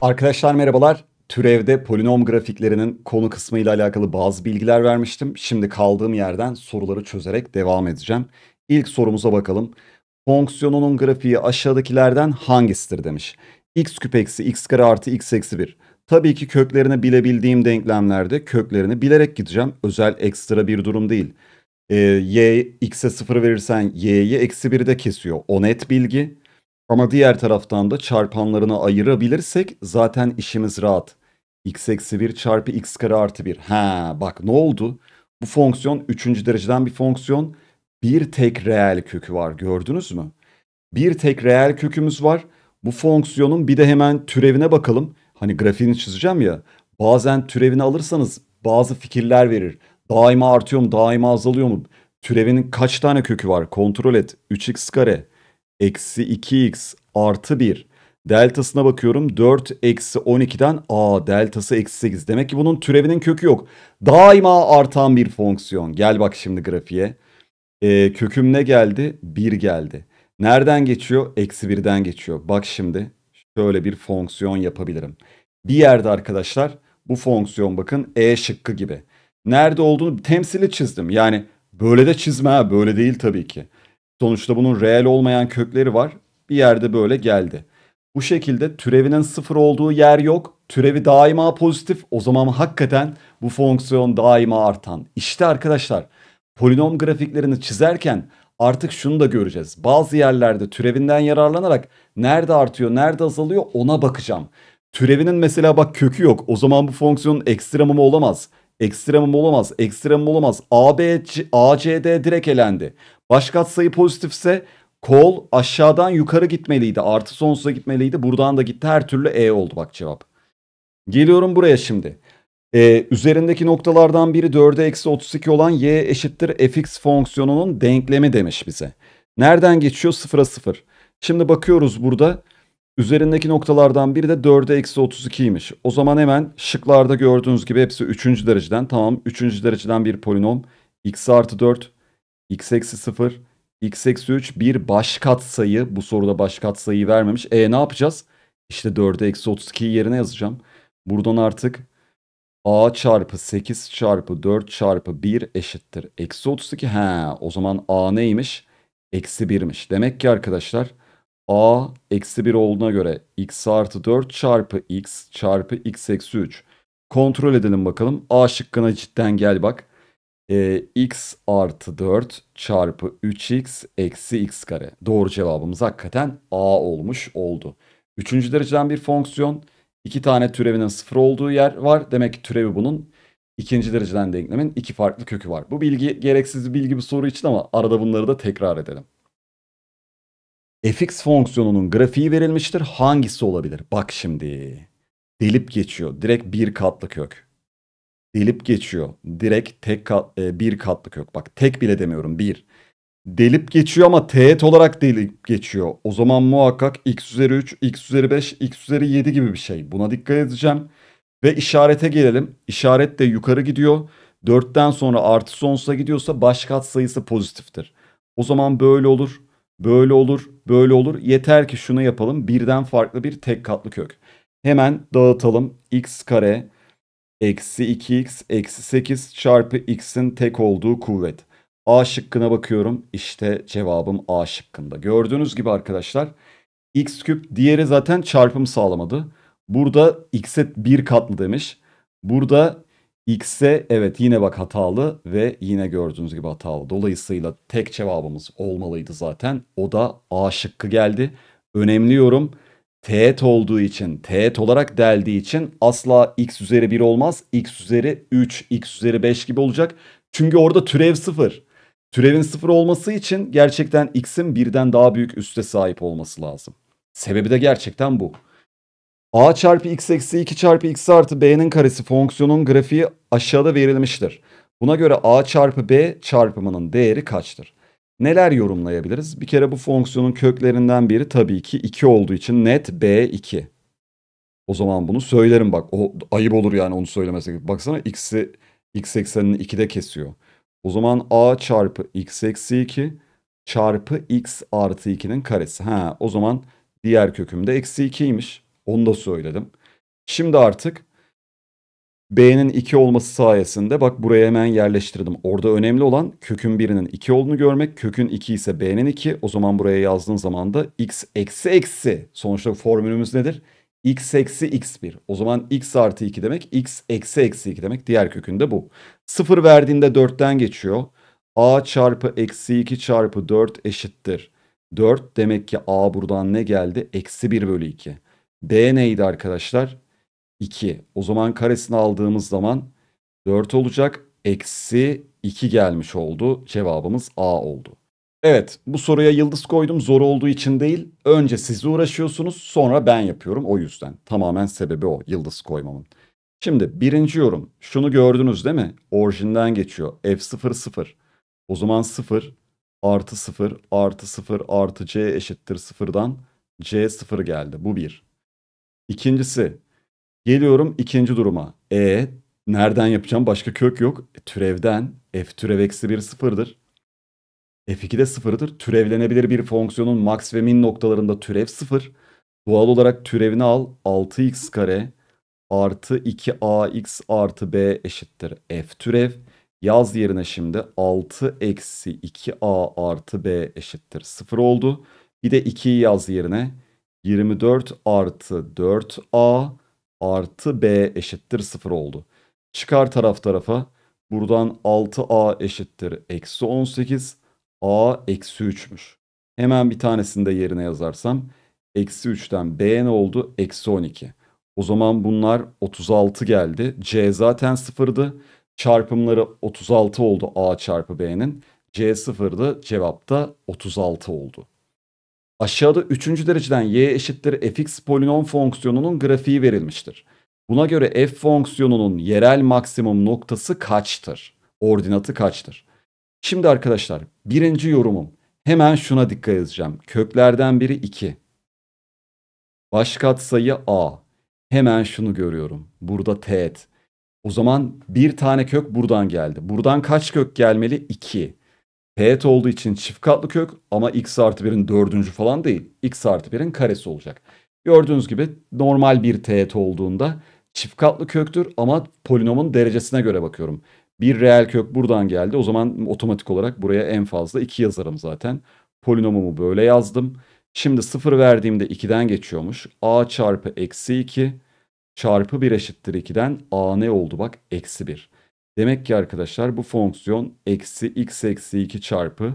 Arkadaşlar merhabalar. Türevde polinom grafiklerinin konu kısmı ile alakalı bazı bilgiler vermiştim. Şimdi kaldığım yerden soruları çözerek devam edeceğim. İlk sorumuza bakalım. Fonksiyonunun grafiği aşağıdakilerden hangisidir demiş. x küp eksi x kare artı x eksi 1. Tabii ki köklerini bilebildiğim denklemlerde köklerini bilerek gideceğim. Özel ekstra bir durum değil. Ee, y x'e 0 verirsen y'yi eksi 1'de kesiyor. O net bilgi. Ama diğer taraftan da çarpanlarını ayırabilirsek zaten işimiz rahat. x eksi 1 çarpı x kare artı 1. Ha bak ne oldu? Bu fonksiyon 3. dereceden bir fonksiyon. Bir tek reel kökü var gördünüz mü? Bir tek reel kökümüz var. Bu fonksiyonun bir de hemen türevine bakalım. Hani grafiğini çizeceğim ya. Bazen türevini alırsanız bazı fikirler verir. Daima artıyor mu daima azalıyor mu? Türevinin kaç tane kökü var kontrol et. 3x kare eksi 2x artı 1. Deltasına bakıyorum 4 eksi 12'den a deltası eksi 8. Demek ki bunun türevinin kökü yok. Daima artan bir fonksiyon. Gel bak şimdi grafiğe. E, köküm ne geldi? 1 geldi. Nereden geçiyor? Eksi 1'den geçiyor. Bak şimdi şöyle bir fonksiyon yapabilirim. Bir yerde arkadaşlar bu fonksiyon bakın e şıkkı gibi. Nerede olduğunu temsili çizdim. Yani böyle de çizme ha böyle değil tabii ki. Sonuçta bunun reel olmayan kökleri var. Bir yerde böyle geldi. Bu şekilde türevinin sıfır olduğu yer yok. Türevi daima pozitif. O zaman hakikaten bu fonksiyon daima artan. İşte arkadaşlar polinom grafiklerini çizerken artık şunu da göreceğiz. Bazı yerlerde türevinden yararlanarak nerede artıyor nerede azalıyor ona bakacağım. Türevinin mesela bak kökü yok. O zaman bu fonksiyonun ekstremumı olamaz. Ekstremum olamaz. Ekstremum olamaz. AB, C, ACD direkt elendi. Başka sayı pozitifse kol aşağıdan yukarı gitmeliydi. Artı sonsuza gitmeliydi. Buradan da gitti. Her türlü E oldu bak cevap. Geliyorum buraya şimdi. Ee, üzerindeki noktalardan biri 4'e eksi 32 olan y eşittir fx fonksiyonunun denklemi demiş bize. Nereden geçiyor? 0'a sıfır? Şimdi bakıyoruz burada. Üzerindeki noktalardan biri de 4'e eksi 32'ymiş. O zaman hemen şıklarda gördüğünüz gibi hepsi 3. dereceden. Tamam 3. dereceden bir polinom. x artı 4, x eksi 0, x eksi 3 bir baş katsayı. Bu soruda baş katsayıyı vermemiş. E ne yapacağız? İşte 4'e eksi 32'yi yerine yazacağım. Buradan artık a çarpı 8 çarpı 4 çarpı 1 eşittir. Eksi 32. He o zaman a neymiş? Eksi 1'miş. Demek ki arkadaşlar a eksi 1 olduğuna göre x artı 4 çarpı x çarpı x eksi 3. Kontrol edelim bakalım. A şıkkına cidden gel bak. Ee, x artı 4 çarpı 3x eksi x kare. Doğru cevabımız hakikaten a olmuş oldu. Üçüncü dereceden bir fonksiyon. iki tane türevinin sıfır olduğu yer var. Demek ki türevi bunun ikinci dereceden denklemin iki farklı kökü var. Bu bilgi gereksiz bilgi bir soru için ama arada bunları da tekrar edelim fx fonksiyonunun grafiği verilmiştir. Hangisi olabilir? Bak şimdi. Delip geçiyor. Direkt bir katlı kök. Delip geçiyor. Direkt tek kat, e, bir katlı kök. Bak tek bile demiyorum bir. Delip geçiyor ama teğet olarak delip geçiyor. O zaman muhakkak x üzeri 3, x üzeri 5, x üzeri 7 gibi bir şey. Buna dikkat edeceğim. Ve işarete gelelim. İşaret de yukarı gidiyor. 4'ten sonra artı sonsuza gidiyorsa baş kat sayısı pozitiftir. O zaman böyle olur böyle olur, böyle olur. Yeter ki şunu yapalım. Birden farklı bir tek katlı kök. Hemen dağıtalım. x kare eksi 2x eksi 8 çarpı x'in tek olduğu kuvvet. A şıkkına bakıyorum. İşte cevabım A şıkkında. Gördüğünüz gibi arkadaşlar x küp diğeri zaten çarpım sağlamadı. Burada x'e bir katlı demiş. Burada X'e evet yine bak hatalı ve yine gördüğünüz gibi hatalı. Dolayısıyla tek cevabımız olmalıydı zaten. O da A şıkkı geldi. Önemli yorum. Teğet olduğu için, teğet olarak deldiği için asla x üzeri 1 olmaz. x üzeri 3, x üzeri 5 gibi olacak. Çünkü orada türev 0. Türevin 0 olması için gerçekten x'in birden daha büyük üste sahip olması lazım. Sebebi de gerçekten bu a çarpı x eksi 2 çarpı x artı b'nin karesi fonksiyonun grafiği aşağıda verilmiştir. Buna göre a çarpı b çarpımının değeri kaçtır? Neler yorumlayabiliriz? Bir kere bu fonksiyonun köklerinden biri tabii ki 2 olduğu için net b2. O zaman bunu söylerim bak. O ayıp olur yani onu söylemesek. Baksana x'i x eksenini 2'de kesiyor. O zaman a çarpı x eksi 2 çarpı x artı 2'nin karesi. Ha, o zaman diğer köküm de eksi 2'ymiş. Onu da söyledim. Şimdi artık B'nin 2 olması sayesinde bak buraya hemen yerleştirdim. Orada önemli olan kökün birinin 2 olduğunu görmek. Kökün 2 ise B'nin 2. O zaman buraya yazdığın zaman da x eksi eksi. Sonuçta formülümüz nedir? x eksi x1. O zaman x artı 2 demek x eksi eksi 2 demek. Diğer kökünde bu. 0 verdiğinde 4'ten geçiyor. a çarpı eksi 2 çarpı 4 eşittir. 4 demek ki a buradan ne geldi? Eksi 1 bölü 2. B neydi arkadaşlar? 2. O zaman karesini aldığımız zaman 4 olacak. Eksi 2 gelmiş oldu. Cevabımız A oldu. Evet bu soruya yıldız koydum zor olduğu için değil. Önce siz uğraşıyorsunuz sonra ben yapıyorum o yüzden. Tamamen sebebi o yıldız koymamın. Şimdi birinci yorum şunu gördünüz değil mi? Orijinden geçiyor f0 0. O zaman 0 artı 0 artı 0 artı c eşittir 0'dan c 0 geldi bu 1. İkincisi geliyorum ikinci duruma. E nereden yapacağım? Başka kök yok. E, türevden f türev eksi 1 sıfırdır. F2 de sıfırdır. Türevlenebilir bir fonksiyonun max ve min noktalarında türev sıfır. Doğal olarak türevini al. 6x kare artı 2ax artı b eşittir f türev. Yaz yerine şimdi 6 eksi 2a artı b eşittir Sıfır oldu. Bir de 2'yi yaz yerine. 24 artı 4a artı b eşittir 0 oldu. Çıkar taraf tarafa. Buradan 6a eşittir eksi 18. a eksi 3'müş. Hemen bir tanesini de yerine yazarsam. Eksi 3'ten b ne oldu? Eksi 12. O zaman bunlar 36 geldi. c zaten 0'dı. Çarpımları 36 oldu a çarpı b'nin. c 0'dı. Cevap da 36 oldu. Aşağıda 3. dereceden y eşittir fx polinom fonksiyonunun grafiği verilmiştir. Buna göre f fonksiyonunun yerel maksimum noktası kaçtır? Ordinatı kaçtır? Şimdi arkadaşlar birinci yorumum. Hemen şuna dikkat edeceğim. Köklerden biri 2. Baş katsayı a. Hemen şunu görüyorum. Burada teğet. O zaman bir tane kök buradan geldi. Buradan kaç kök gelmeli? 2 teğet olduğu için çift katlı kök ama x artı 1'in dördüncü falan değil. x artı 1'in karesi olacak. Gördüğünüz gibi normal bir teğet olduğunda çift katlı köktür ama polinomun derecesine göre bakıyorum. Bir reel kök buradan geldi. O zaman otomatik olarak buraya en fazla 2 yazarım zaten. Polinomumu böyle yazdım. Şimdi 0 verdiğimde 2'den geçiyormuş. a çarpı eksi 2 çarpı 1 eşittir 2'den a ne oldu bak eksi 1. Demek ki arkadaşlar bu fonksiyon eksi x eksi 2 çarpı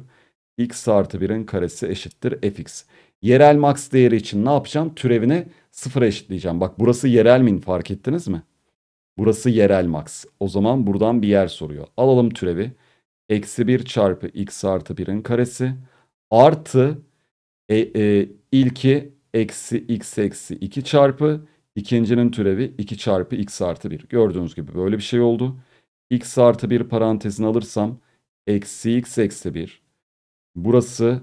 x artı 1'in karesi eşittir fx. Yerel max değeri için ne yapacağım? Türevini sıfıra eşitleyeceğim. Bak burası yerel min fark ettiniz mi? Burası yerel max. O zaman buradan bir yer soruyor. Alalım türevi. Eksi 1 çarpı x artı 1'in karesi artı e, e, ilki eksi x eksi 2 çarpı ikincinin türevi 2 çarpı x artı 1. Gördüğünüz gibi böyle bir şey oldu x artı 1 parantezin alırsam eksi x eksi 1. Burası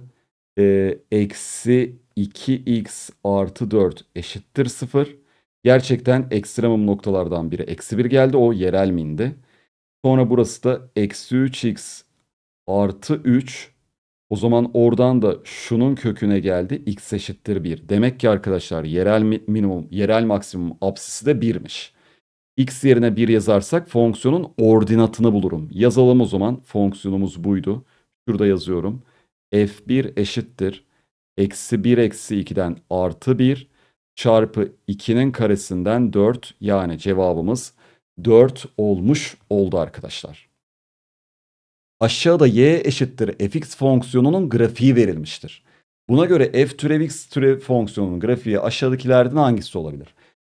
e, eksi 2x artı 4 eşittir 0. Gerçekten ekstremum noktalardan biri eksi 1 geldi. O yerel mindi. Sonra burası da eksi 3x artı 3. O zaman oradan da şunun köküne geldi. x eşittir 1. Demek ki arkadaşlar yerel minimum, yerel maksimum absisi de 1'miş x yerine 1 yazarsak fonksiyonun ordinatını bulurum. Yazalım o zaman. Fonksiyonumuz buydu. Şurada yazıyorum. f1 eşittir. Eksi 1 eksi 2'den artı 1 çarpı 2'nin karesinden 4 yani cevabımız 4 olmuş oldu arkadaşlar. Aşağıda y eşittir fx fonksiyonunun grafiği verilmiştir. Buna göre f türev x türev fonksiyonunun grafiği aşağıdakilerden hangisi olabilir?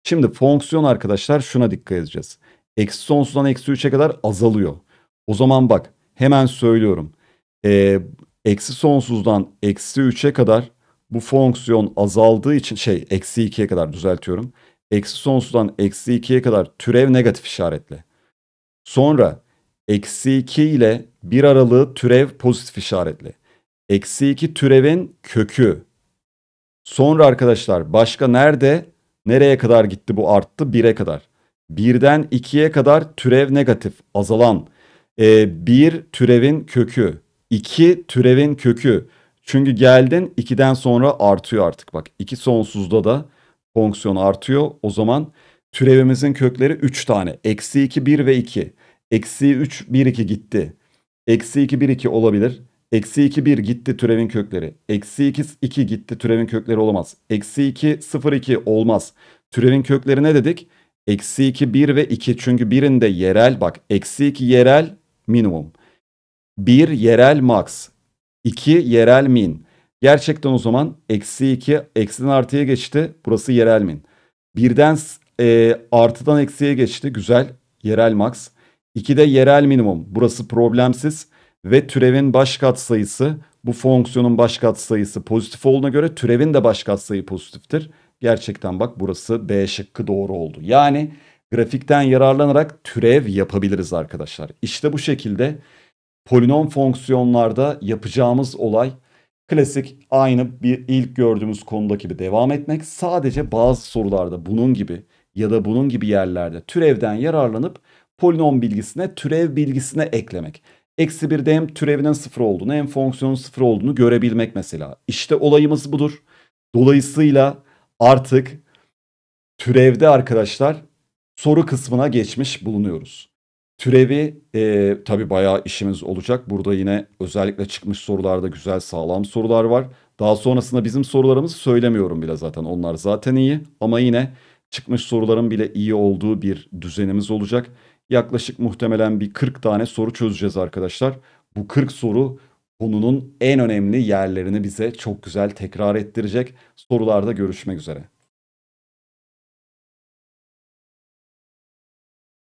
Şimdi fonksiyon arkadaşlar şuna dikkat edeceğiz. Eksi sonsuzdan eksi 3'e kadar azalıyor. O zaman bak hemen söylüyorum. Ee, eksi sonsuzdan eksi 3'e kadar bu fonksiyon azaldığı için şey eksi 2'ye kadar düzeltiyorum. Eksi sonsuzdan eksi 2'ye kadar türev negatif işaretli. Sonra eksi 2 ile bir aralığı türev pozitif işaretli. Eksi 2 türevin kökü. Sonra arkadaşlar başka nerede? Nereye kadar gitti bu arttı? 1'e kadar. 1'den 2'ye kadar türev negatif, azalan. E, türevin kökü, 2 türevin kökü. Çünkü geldin 2'den sonra artıyor artık. Bak 2 sonsuzda da fonksiyon artıyor. O zaman türevimizin kökleri 3 tane. Eksi 2, 1 ve 2. Eksi 3, 1, 2 gitti. Eksi 2, 1, 2 olabilir. Eksi 2 1 gitti türevin kökleri. Eksi 2 2 gitti türevin kökleri olamaz. Eksi 2 0 2 olmaz. Türevin kökleri ne dedik? Eksi 2 1 ve 2 çünkü birinde yerel bak eksi 2 yerel minimum. 1 yerel max. 2 yerel min. Gerçekten o zaman eksi 2 eksiden artıya geçti. Burası yerel min. Birden e, artıdan eksiye geçti. Güzel. Yerel max. 2 de yerel minimum. Burası problemsiz ve türevin baş katsayısı bu fonksiyonun baş katsayısı pozitif olduğuna göre türevin de baş katsayı pozitiftir. Gerçekten bak burası B şıkkı doğru oldu. Yani grafikten yararlanarak türev yapabiliriz arkadaşlar. İşte bu şekilde polinom fonksiyonlarda yapacağımız olay klasik aynı bir ilk gördüğümüz konudaki gibi devam etmek. Sadece bazı sorularda bunun gibi ya da bunun gibi yerlerde türevden yararlanıp polinom bilgisine türev bilgisine eklemek eksi 1'de hem türevinin sıfır olduğunu hem fonksiyonun sıfır olduğunu görebilmek mesela. İşte olayımız budur. Dolayısıyla artık türevde arkadaşlar soru kısmına geçmiş bulunuyoruz. Türevi e, tabii bayağı işimiz olacak. Burada yine özellikle çıkmış sorularda güzel sağlam sorular var. Daha sonrasında bizim sorularımızı söylemiyorum bile zaten. Onlar zaten iyi ama yine çıkmış soruların bile iyi olduğu bir düzenimiz olacak yaklaşık muhtemelen bir 40 tane soru çözeceğiz arkadaşlar. Bu 40 soru konunun en önemli yerlerini bize çok güzel tekrar ettirecek. Sorularda görüşmek üzere.